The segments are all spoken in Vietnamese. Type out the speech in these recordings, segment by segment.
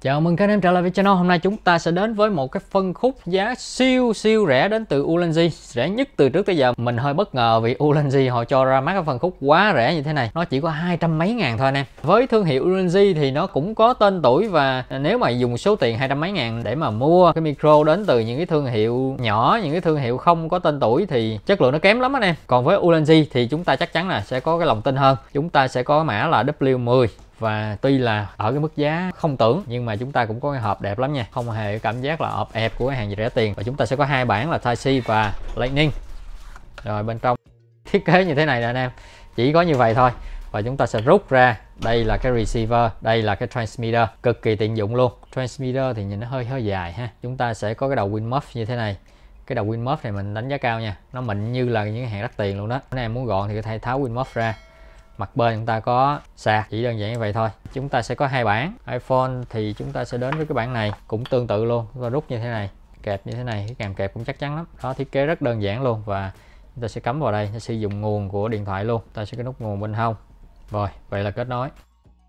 Chào mừng các anh em trở lại với channel. Hôm nay chúng ta sẽ đến với một cái phân khúc giá siêu siêu rẻ đến từ Ulanzi. Rẻ nhất từ trước tới giờ. Mình hơi bất ngờ vì Ulanzi họ cho ra mắt cái phân khúc quá rẻ như thế này. Nó chỉ có hai trăm mấy ngàn thôi anh em. Với thương hiệu Ulanzi thì nó cũng có tên tuổi và nếu mà dùng số tiền hai trăm mấy ngàn để mà mua cái micro đến từ những cái thương hiệu nhỏ, những cái thương hiệu không có tên tuổi thì chất lượng nó kém lắm anh em. Còn với Ulanzi thì chúng ta chắc chắn là sẽ có cái lòng tin hơn. Chúng ta sẽ có mã là W10 và tuy là ở cái mức giá không tưởng nhưng mà chúng ta cũng có cái hộp đẹp lắm nha không hề cảm giác là ọp ẹp của cái hàng gì rẻ tiền và chúng ta sẽ có hai bản là Type C và Lightning rồi bên trong thiết kế như thế này nè anh em chỉ có như vậy thôi và chúng ta sẽ rút ra đây là cái receiver đây là cái transmitter cực kỳ tiện dụng luôn transmitter thì nhìn nó hơi hơi dài ha chúng ta sẽ có cái đầu muff như thế này cái đầu muff này mình đánh giá cao nha nó mịn như là những hàng đắt tiền luôn đó anh em muốn gọn thì có thể tháo muff ra mặt bên chúng ta có sạc chỉ đơn giản như vậy thôi chúng ta sẽ có hai bản iPhone thì chúng ta sẽ đến với cái bản này cũng tương tự luôn Chúng ta rút như thế này kẹp như thế này cái kèm kẹp cũng chắc chắn lắm đó thiết kế rất đơn giản luôn và chúng ta sẽ cắm vào đây sẽ sử dụng nguồn của điện thoại luôn ta sẽ có nút nguồn bên hông rồi vậy là kết nối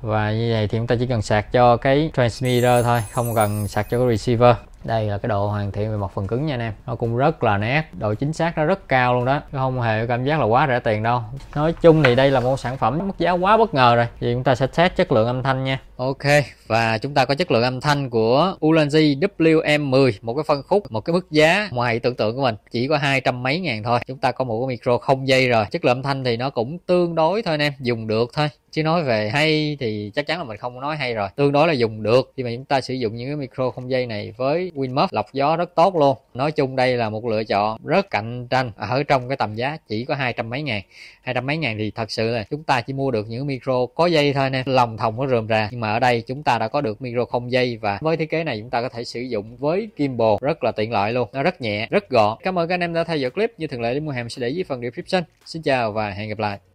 và như vậy thì chúng ta chỉ cần sạc cho cái transmitter thôi không cần sạc cho cái receiver đây là cái độ hoàn thiện về mặt phần cứng nha anh em nó cũng rất là nét độ chính xác nó rất cao luôn đó không hề cảm giác là quá rẻ tiền đâu nói chung thì đây là một sản phẩm mức giá quá bất ngờ rồi thì chúng ta sẽ test chất lượng âm thanh nha ok và chúng ta có chất lượng âm thanh của Ulanzi WM10 một cái phân khúc một cái mức giá ngoài tưởng tượng của mình chỉ có hai trăm mấy ngàn thôi chúng ta có một cái micro không dây rồi chất lượng âm thanh thì nó cũng tương đối thôi anh em dùng được thôi chứ nói về hay thì chắc chắn là mình không nói hay rồi tương đối là dùng được khi mà chúng ta sử dụng những cái micro không dây này với với lọc gió rất tốt luôn nói chung đây là một lựa chọn rất cạnh tranh ở trong cái tầm giá chỉ có hai trăm mấy ngàn hai trăm mấy ngàn thì thật sự là chúng ta chỉ mua được những micro có dây thôi nè lòng thòng nó rườm ra nhưng mà ở đây chúng ta đã có được micro không dây và với thiết kế này chúng ta có thể sử dụng với gimbal rất là tiện lợi luôn nó rất nhẹ rất gọn cảm ơn các anh em đã theo dõi clip như thường lệ để mua hàng sẽ để dưới phần description xin chào và hẹn gặp lại